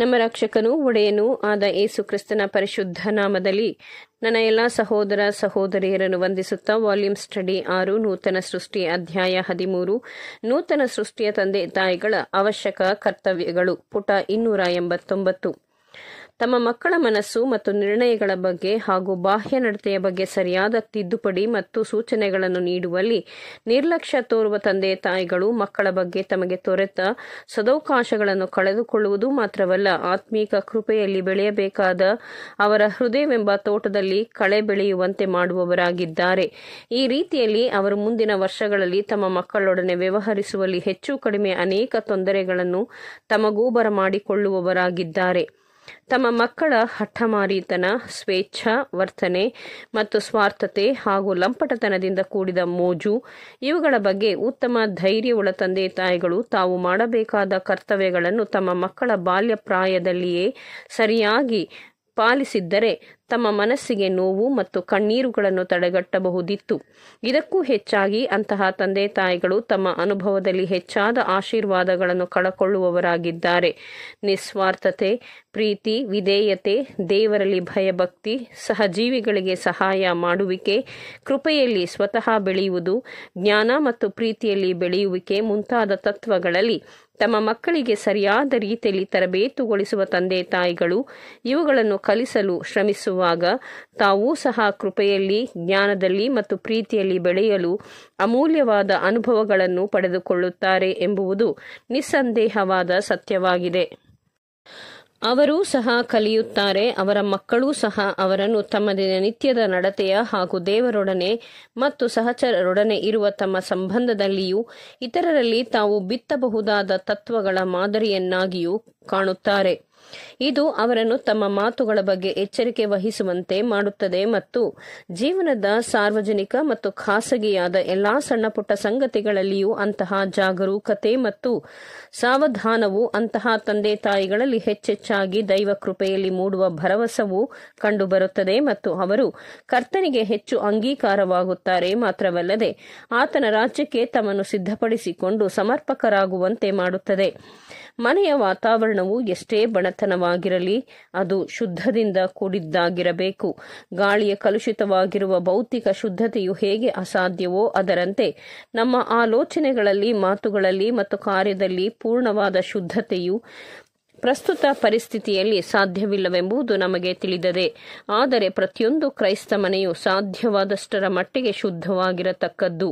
ನಮ್ಮ ರಕ್ಷಕನು ಒಡೆಯನೂ ಆದ ಏಸು ಕ್ರಿಸ್ತನ ಪರಿಶುದ್ಧ ನಾಮದಲ್ಲಿ ನನ್ನ ಎಲ್ಲ ಸಹೋದರ ಸಹೋದರಿಯರನ್ನು ವಂದಿಸುತ್ತಾ ವಾಲ್ಯೂಮ್ ಸ್ಟಡಿ ಆರು ನೂತನ ಸೃಷ್ಟಿ ಅಧ್ಯಾಯ ಹದಿಮೂರು ನೂತನ ಸೃಷ್ಟಿಯ ತಂದೆ ತಾಯಿಗಳ ಅವಶ್ಯಕ ಕರ್ತವ್ಯಗಳು ಪುಟ ಇನ್ನೂರ ಎಂಬತ್ತೊಂಬತ್ತು ತಮ್ಮ ಮಕ್ಕಳ ಮನಸ್ಸು ಮತ್ತು ನಿರ್ಣಯಗಳ ಬಗ್ಗೆ ಹಾಗೂ ಬಾಹ್ಯ ನಡತೆಯ ಬಗ್ಗೆ ಸರಿಯಾದ ತಿದ್ದುಪಡಿ ಮತ್ತು ಸೂಚನೆಗಳನ್ನು ನೀಡುವಲ್ಲಿ ನಿರ್ಲಕ್ಷ್ಯ ತೋರುವ ತಂದೆ ತಾಯಿಗಳು ಮಕ್ಕಳ ಬಗ್ಗೆ ತಮಗೆ ತೊರೆತ ಸದವಕಾಶಗಳನ್ನು ಕಳೆದುಕೊಳ್ಳುವುದು ಮಾತ್ರವಲ್ಲ ಆತ್ಮೀಕ ಕೃಪೆಯಲ್ಲಿ ಬೆಳೆಯಬೇಕಾದ ಅವರ ಹೃದಯವೆಂಬ ತೋಟದಲ್ಲಿ ಕಳೆ ಬೆಳೆಯುವಂತೆ ಮಾಡುವವರಾಗಿದ್ದಾರೆ ಈ ರೀತಿಯಲ್ಲಿ ಅವರು ಮುಂದಿನ ವರ್ಷಗಳಲ್ಲಿ ತಮ್ಮ ಮಕ್ಕಳೊಡನೆ ವ್ಯವಹರಿಸುವಲ್ಲಿ ಹೆಚ್ಚು ಕಡಿಮೆ ಅನೇಕ ತೊಂದರೆಗಳನ್ನು ತಮಗೂ ಬರಮಾಡಿಕೊಳ್ಳುವವರಾಗಿದ್ದಾರೆ ತಮ್ಮ ಮಕ್ಕಳ ಹಠಮಾರಿತನ ಸ್ವೇಚ್ಛಾ ವರ್ತನೆ ಮತ್ತು ಸ್ವಾರ್ಥತೆ ಹಾಗೂ ಲಂಪಟತನದಿಂದ ಕೂಡಿದ ಮೋಜು ಇವುಗಳ ಬಗ್ಗೆ ಉತ್ತಮ ಧೈರ್ಯವುಳ್ಳ ತಂದೆ ತಾಯಿಗಳು ತಾವು ಮಾಡಬೇಕಾದ ಕರ್ತವ್ಯಗಳನ್ನು ತಮ್ಮ ಮಕ್ಕಳ ಬಾಲ್ಯ ಪ್ರಾಯದಲ್ಲಿಯೇ ಸರಿಯಾಗಿ ಪಾಲಿಸಿದ್ದರೆ ತಮ್ಮ ಮನಸ್ಸಿಗೆ ನೋವು ಮತ್ತು ಕಣ್ಣೀರುಗಳನ್ನು ತಡೆಗಟ್ಟಬಹುದಿತ್ತು ಇದಕ್ಕೂ ಹೆಚ್ಚಾಗಿ ಅಂತಹ ತಂದೆ ತಾಯಿಗಳು ತಮ್ಮ ಅನುಭವದಲ್ಲಿ ಹೆಚ್ಚಾದ ಆಶೀರ್ವಾದಗಳನ್ನು ಕಳಕೊಳ್ಳುವವರಾಗಿದ್ದಾರೆ ನಿಸ್ವಾರ್ಥತೆ ಪ್ರೀತಿ ವಿಧೇಯತೆ ದೇವರಲ್ಲಿ ಭಯಭಕ್ತಿ ಸಹಜೀವಿಗಳಿಗೆ ಸಹಾಯ ಮಾಡುವಿಕೆ ಕೃಪೆಯಲ್ಲಿ ಸ್ವತಃ ಬೆಳೆಯುವುದು ಜ್ಞಾನ ಮತ್ತು ಪ್ರೀತಿಯಲ್ಲಿ ಬೆಳೆಯುವಿಕೆ ಮುಂತಾದ ತತ್ವಗಳಲ್ಲಿ ತಮ್ಮ ಮಕ್ಕಳಿಗೆ ಸರಿಯಾದ ರೀತಿಯಲ್ಲಿ ತರಬೇತುಗೊಳಿಸುವ ತಂದೆ ತಾಯಿಗಳು ಇವುಗಳನ್ನು ಕಲಿಸಲು ಶ್ರಮಿಸುವ ಅನುಸರಿಸುವಾಗ ತಾವೂ ಸಹ ಕೃಪೆಯಲ್ಲಿ ಜ್ಞಾನದಲ್ಲಿ ಮತ್ತು ಪ್ರೀತಿಯಲ್ಲಿ ಬೆಳೆಯಲು ಅಮೂಲ್ಯವಾದ ಅನುಭವಗಳನ್ನು ಪಡೆದುಕೊಳ್ಳುತ್ತಾರೆ ಎಂಬುವುದು ನಿಸ್ಸಂದೇಹವಾದ ಸತ್ಯವಾಗಿದೆ ಅವರೂ ಸಹ ಕಲಿಯುತ್ತಾರೆ ಅವರ ಮಕ್ಕಳೂ ಸಹ ಅವರನ್ನು ತಮ್ಮ ದಿನನಿತ್ಯದ ನಡತೆಯ ಹಾಗೂ ದೇವರೊಡನೆ ಮತ್ತು ಸಹಚರರೊಡನೆ ಇರುವ ತಮ್ಮ ಸಂಬಂಧದಲ್ಲಿಯೂ ಇತರರಲ್ಲಿ ತಾವು ಬಿತ್ತಬಹುದಾದ ತತ್ವಗಳ ಮಾದರಿಯನ್ನಾಗಿಯೂ ಕಾಣುತ್ತಾರೆ ಇದು ಅವರನ್ನು ತಮ್ಮ ಮಾತುಗಳ ಬಗ್ಗೆ ಎಚ್ಚರಿಕೆ ವಹಿಸುವಂತೆ ಮಾಡುತ್ತದೆ ಮತ್ತು ಜೀವನದ ಸಾರ್ವಜನಿಕ ಮತ್ತು ಖಾಸಗಿಯಾದ ಎಲ್ಲಾ ಸಣ್ಣಪುಟ್ಟ ಸಂಗತಿಗಳಲ್ಲಿಯೂ ಅಂತಹ ಜಾಗರೂಕತೆ ಮತ್ತು ಸಾವಧಾನವು ಅಂತಹ ತಂದೆ ತಾಯಿಗಳಲ್ಲಿ ಹೆಚ್ಚೆಚ್ಚಾಗಿ ದೈವ ಕೃಪೆಯಲ್ಲಿ ಮೂಡುವ ಭರವಸವು ಕಂಡುಬರುತ್ತದೆ ಮತ್ತು ಅವರು ಕರ್ತನಿಗೆ ಹೆಚ್ಚು ಅಂಗೀಕಾರವಾಗುತ್ತಾರೆ ಮಾತ್ರವಲ್ಲದೆ ಆತನ ರಾಜ್ಯಕ್ಕೆ ತಮ್ಮನ್ನು ಸಿದ್ಧಪಡಿಸಿಕೊಂಡು ಸಮರ್ಪಕರಾಗುವಂತೆ ಮಾಡುತ್ತದೆ ಮನೆಯ ವಾತಾವರಣವು ಎಷ್ಟೇ ಬಣತ ಚೇತನವಾಗಿರಲಿ ಅದು ಶುದ್ಧದಿಂದ ಕೂಡಿದ್ದಾಗಿರಬೇಕು ಗಾಳಿಯ ಕಲುಷಿತವಾಗಿರುವ ಭೌತಿಕ ಶುದ್ಧತೆಯು ಹೇಗೆ ಅಸಾಧ್ಯವೋ ಅದರಂತೆ ನಮ್ಮ ಆಲೋಚನೆಗಳಲ್ಲಿ ಮಾತುಗಳಲ್ಲಿ ಮತ್ತು ಕಾರ್ಯದಲ್ಲಿ ಪೂರ್ಣವಾದ ಶುದ್ಧತೆಯು ಪ್ರಸ್ತುತ ಪರಿಸ್ಥಿತಿಯಲ್ಲಿ ಸಾಧ್ಯವಿಲ್ಲವೆಂಬುದು ನಮಗೆ ತಿಳಿದದೆ ಆದರೆ ಪ್ರತಿಯೊಂದು ಕ್ರೈಸ್ತ ಮನೆಯು ಸಾಧ್ಯವಾದಷ್ಟರ ಮಟ್ಟಿಗೆ ಶುದ್ಧವಾಗಿರತಕ್ಕದ್ದು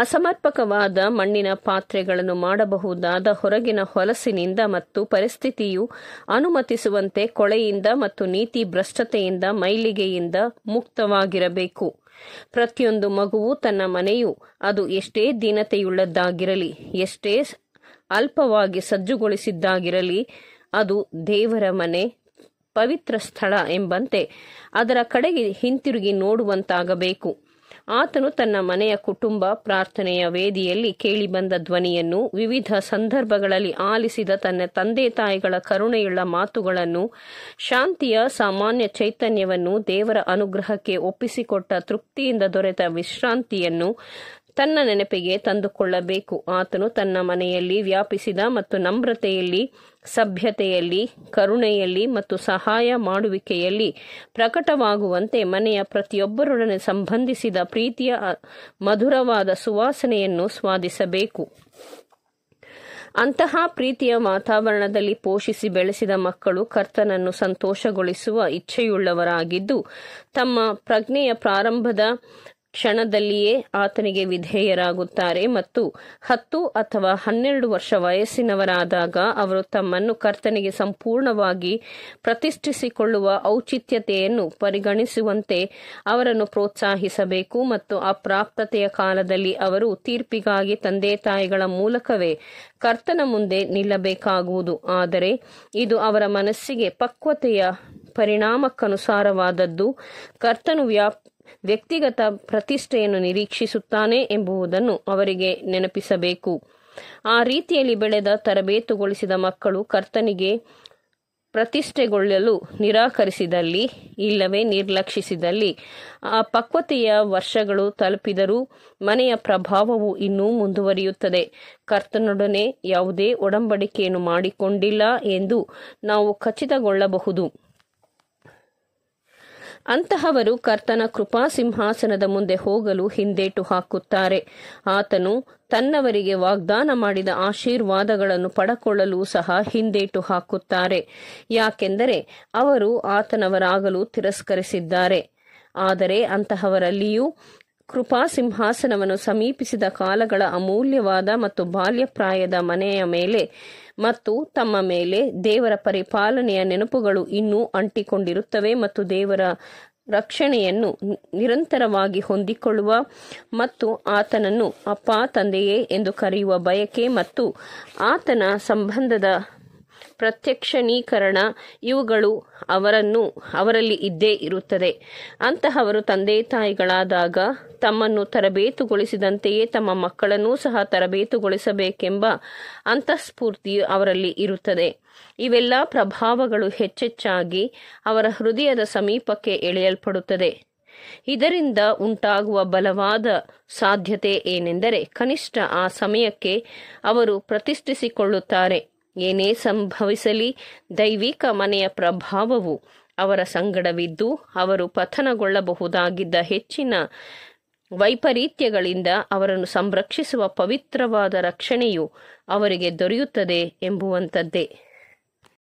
ಅಸಮರ್ಪಕವಾದ ಮಣ್ಣಿನ ಪಾತ್ರೆಗಳನ್ನು ಮಾಡಬಹುದಾದ ಹೊರಗಿನ ಹೊಲಸಿನಿಂದ ಮತ್ತು ಪರಿಸ್ಥಿತಿಯು ಅನುಮತಿಸುವಂತೆ ಕೊಳೆಯಿಂದ ಮತ್ತು ನೀತಿ ಭ್ರಷ್ಟತೆಯಿಂದ ಮೈಲಿಗೆಯಿಂದ ಮುಕ್ತವಾಗಿರಬೇಕು ಪ್ರತಿಯೊಂದು ಮಗುವು ತನ್ನ ಮನೆಯು ಅದು ಎಷ್ಟೇ ದೀನತೆಯುಳ್ಳದ್ದಾಗಿರಲಿ ಎಷ್ಟೇ ಅಲ್ಪವಾಗಿ ಸಜ್ಜುಗೊಳಿಸಿದ್ದಾಗಿರಲಿ ಅದು ದೇವರ ಮನೆ ಪವಿತ್ರ ಸ್ಥಳ ಎಂಬಂತೆ ಅದರ ಕಡೆಗೆ ಹಿಂತಿರುಗಿ ನೋಡುವಂತಾಗಬೇಕು ಆತನು ತನ್ನ ಮನೆಯ ಕುಟುಂಬ ಪ್ರಾರ್ಥನೆಯ ವೇದಿಯಲ್ಲಿ ಕೇಳಿಬಂದ ಧ್ವನಿಯನ್ನು ವಿವಿಧ ಸಂದರ್ಭಗಳಲ್ಲಿ ಆಲಿಸಿದ ತನ್ನ ತಂದೆ ತಾಯಿಗಳ ಕರುಣೆಯುಳ್ಳ ಮಾತುಗಳನ್ನು ಶಾಂತಿಯ ಸಾಮಾನ್ಯ ಚೈತನ್ಯವನ್ನು ದೇವರ ಅನುಗ್ರಹಕ್ಕೆ ಒಪ್ಪಿಸಿಕೊಟ್ಟ ತೃಪ್ತಿಯಿಂದ ದೊರೆತ ವಿಶ್ರಾಂತಿಯನ್ನು ತನ್ನ ನೆನಪಿಗೆ ತಂದುಕೊಳ್ಳಬೇಕು ಆತನು ತನ್ನ ಮನೆಯಲ್ಲಿ ವ್ಯಾಪಿಸಿದ ಮತ್ತು ನಮ್ರತೆಯಲ್ಲಿ ಸಭ್ಯತೆಯಲ್ಲಿ ಕರುಣೆಯಲ್ಲಿ ಮತ್ತು ಸಹಾಯ ಮಾಡುವಿಕೆಯಲ್ಲಿ ಪ್ರಕಟವಾಗುವಂತೆ ಮನೆಯ ಪ್ರತಿಯೊಬ್ಬರೊಡನೆ ಸಂಬಂಧಿಸಿದ ಪ್ರೀತಿಯ ಮಧುರವಾದ ಸುವಾಸನೆಯನ್ನು ಸ್ವಾದಿಸಬೇಕು ಅಂತಹ ಪ್ರೀತಿಯ ವಾತಾವರಣದಲ್ಲಿ ಪೋಷಿಸಿ ಬೆಳೆಸಿದ ಮಕ್ಕಳು ಕರ್ತನನ್ನು ಸಂತೋಷಗೊಳಿಸುವ ಇಚ್ಛೆಯುಳ್ಳವರಾಗಿದ್ದು ತಮ್ಮ ಪ್ರಜ್ಞೆಯ ಪ್ರಾರಂಭದ ಕ್ಷಣದಲ್ಲಿಯೇ ಆತನಿಗೆ ವಿಧೇಯರಾಗುತ್ತಾರೆ ಮತ್ತು ಹತ್ತು ಅಥವಾ ಹನ್ನೆರಡು ವರ್ಷ ವಯಸ್ಸಿನವರಾದಾಗ ಅವರು ತಮ್ಮನ್ನು ಕರ್ತನಿಗೆ ಸಂಪೂರ್ಣವಾಗಿ ಪ್ರತಿಷ್ಠಿಸಿಕೊಳ್ಳುವ ಔಚಿತ್ಯತೆಯನ್ನು ಪರಿಗಣಿಸುವಂತೆ ಅವರನ್ನು ಪ್ರೋತ್ಸಾಹಿಸಬೇಕು ಮತ್ತು ಅಪ್ರಾಪ್ತತೆಯ ಕಾಲದಲ್ಲಿ ಅವರು ತೀರ್ಪಿಗಾಗಿ ತಂದೆ ತಾಯಿಗಳ ಮೂಲಕವೇ ಕರ್ತನ ಮುಂದೆ ನಿಲ್ಲಬೇಕಾಗುವುದು ಆದರೆ ಇದು ಅವರ ಮನಸ್ಸಿಗೆ ಪಕ್ವತೆಯ ಪರಿಣಾಮಕ್ಕನುಸಾರವಾದದ್ದು ಕರ್ತನು ವ್ಯಾಪ್ ವ್ಯಕ್ತಿಗತ ಪ್ರತಿಷ್ಠೆಯನ್ನು ನಿರೀಕ್ಷಿಸುತ್ತಾನೆ ಎಂಬುದನ್ನು ಅವರಿಗೆ ನೆನಪಿಸಬೇಕು ಆ ರೀತಿಯಲ್ಲಿ ಬೆಳೆದ ತರಬೇತುಗೊಳಿಸಿದ ಮಕ್ಕಳು ಕರ್ತನಿಗೆ ಪ್ರತಿಷ್ಠೆಗೊಳ್ಳಲು ನಿರಾಕರಿಸಿದಲ್ಲಿ ಇಲ್ಲವೇ ನಿರ್ಲಕ್ಷಿಸಿದಲ್ಲಿ ಆ ಪಕ್ವತೆಯ ವರ್ಷಗಳು ತಲುಪಿದರೂ ಮನೆಯ ಪ್ರಭಾವವು ಇನ್ನೂ ಮುಂದುವರಿಯುತ್ತದೆ ಕರ್ತನೊಡನೆ ಯಾವುದೇ ಒಡಂಬಡಿಕೆಯನ್ನು ಮಾಡಿಕೊಂಡಿಲ್ಲ ಎಂದು ನಾವು ಖಚಿತಗೊಳ್ಳಬಹುದು ಅಂತಹವರು ಕರ್ತನ ಕೃಪಾಸಿಂಹಾಸನದ ಮುಂದೆ ಹೋಗಲು ಹಿಂದೇಟು ಹಾಕುತ್ತಾರೆ ಆತನು ತನ್ನವರಿಗೆ ವಾಗ್ದಾನ ಮಾಡಿದ ಆಶೀರ್ವಾದಗಳನ್ನು ಪಡಕೊಳ್ಳಲು ಸಹ ಹಿಂದೇಟು ಹಾಕುತ್ತಾರೆ ಯಾಕೆಂದರೆ ಅವರು ಆತನವರಾಗಲು ತಿರಸ್ಕರಿಸಿದ್ದಾರೆ ಆದರೆ ಅಂತಹವರಲ್ಲಿಯೂ ಕೃಪಾ ಸಮೀಪಿಸಿದ ಕಾಲಗಳ ಅಮೂಲ್ಯವಾದ ಮತ್ತು ಬಾಲ್ಯಪ್ರಾಯದ ಮನೆಯ ಮೇಲೆ ಮತ್ತು ತಮ್ಮ ಮೇಲೆ ದೇವರ ಪರಿಪಾಲನೆಯ ನೆನಪುಗಳು ಇನ್ನೂ ಅಂಟಿಕೊಂಡಿರುತ್ತವೆ ಮತ್ತು ದೇವರ ರಕ್ಷಣೆಯನ್ನು ನಿರಂತರವಾಗಿ ಹೊಂದಿಕೊಳ್ಳುವ ಮತ್ತು ಆತನನ್ನು ಅಪ್ಪ ತಂದೆಯೇ ಎಂದು ಕರೆಯುವ ಬಯಕೆ ಮತ್ತು ಆತನ ಸಂಬಂಧದ ಪ್ರತ್ಯಕ್ಷಣೀಕರಣ ಇವುಗಳು ಅವರನ್ನು ಅವರಲ್ಲಿ ಇದ್ದೇ ಇರುತ್ತದೆ ಅಂತಹವರು ತಂದೆ ತಾಯಿಗಳಾದಾಗ ತಮ್ಮನ್ನು ತರಬೇತುಗೊಳಿಸಿದಂತೆಯೇ ತಮ್ಮ ಮಕ್ಕಳನ್ನೂ ಸಹ ತರಬೇತುಗೊಳಿಸಬೇಕೆಂಬ ಅಂತಃಸ್ಫೂರ್ತಿಯು ಅವರಲ್ಲಿ ಇರುತ್ತದೆ ಇವೆಲ್ಲ ಪ್ರಭಾವಗಳು ಹೆಚ್ಚೆಚ್ಚಾಗಿ ಅವರ ಹೃದಯದ ಸಮೀಪಕ್ಕೆ ಎಳೆಯಲ್ಪಡುತ್ತದೆ ಇದರಿಂದ ಉಂಟಾಗುವ ಬಲವಾದ ಸಾಧ್ಯತೆ ಏನೆಂದರೆ ಕನಿಷ್ಠ ಆ ಸಮಯಕ್ಕೆ ಅವರು ಪ್ರತಿಷ್ಠಿಸಿಕೊಳ್ಳುತ್ತಾರೆ ಏನೇ ಸಂಭವಿಸಲಿ ದೈವಿಕ ಮನೆಯ ಪ್ರಭಾವವು ಅವರ ಸಂಗಡವಿದ್ದು ಅವರು ಪತನಗೊಳ್ಳಬಹುದಾಗಿದ್ದ ಹೆಚ್ಚಿನ ವೈಪರೀತ್ಯಗಳಿಂದ ಅವರನ್ನು ಸಂರಕ್ಷಿಸುವ ಪವಿತ್ರವಾದ ರಕ್ಷಣೆಯು ಅವರಿಗೆ ದೊರೆಯುತ್ತದೆ ಎಂಬುವಂಥದ್ದೇ